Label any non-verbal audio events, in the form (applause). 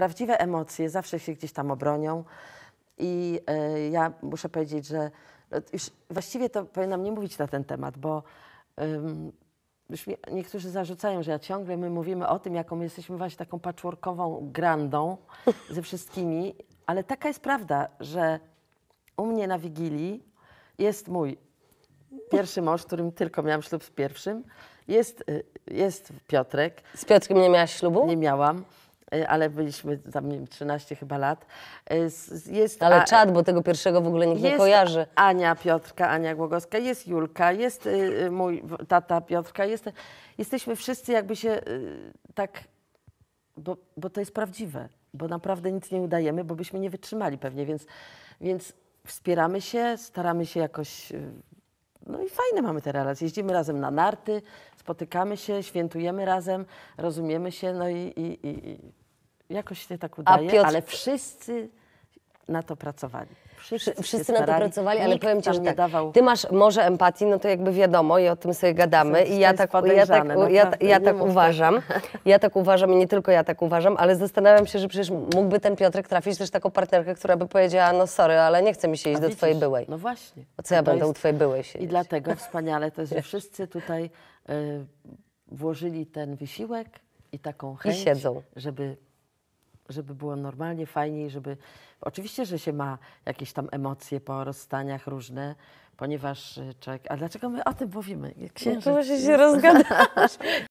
prawdziwe emocje zawsze się gdzieś tam obronią. I e, ja muszę powiedzieć, że e, już właściwie to powinnam nie mówić na ten temat, bo już mi, niektórzy zarzucają, że ja ciągle my mówimy o tym, jaką jesteśmy właśnie taką patchworkową grandą (laughs) ze wszystkimi, ale taka jest prawda, że u mnie na Wigilii jest mój pierwszy mąż, którym tylko miałam ślub z pierwszym, jest, e, jest Piotrek. Z Piotrkiem nie miałaś ślubu? Nie miałam. E, ale byliśmy tam, nie wiem, 13 chyba lat. E, jest ale A... czad, bo tego pierwszego w ogóle nikt jest nie kojarzy. Ania Piotrka, Ania Głogowska, jest Julka, jest y, y, mój tata Piotrka. Jest, jesteśmy wszyscy jakby się y, tak, bo, bo to jest prawdziwe, bo naprawdę nic nie udajemy, bo byśmy nie wytrzymali pewnie, więc, więc wspieramy się, staramy się jakoś i fajne mamy te relacje. Jeździmy razem na narty, spotykamy się, świętujemy razem, rozumiemy się, no i, i, i jakoś się tak udaje, Piotr... ale wszyscy na to pracowali. Wszyscy, Wszyscy na to pracowali, ale Nikt powiem Ci, że tak, dawał... Ty masz może empatii, no to jakby wiadomo i o tym sobie gadamy. I ja tak, ja tak, ja, ja tak uważam. Ja tak uważam i nie tylko ja tak uważam, ale zastanawiam się, że przecież mógłby ten Piotrek trafić też taką partnerkę, która by powiedziała, no sorry, ale nie chce mi się iść do widzisz, twojej byłej. No właśnie. O co ja będę jest... u twojej byłej siedzieć? I dlatego wspaniale to jest, że wszyscy tutaj y, włożyli ten wysiłek i taką chęć, I siedzą. żeby żeby było normalnie, i żeby... Oczywiście, że się ma jakieś tam emocje po rozstaniach różne, ponieważ e, człowiek... A dlaczego my o tym mówimy? No księżyc. No to się, się rozgadasz. (laughs)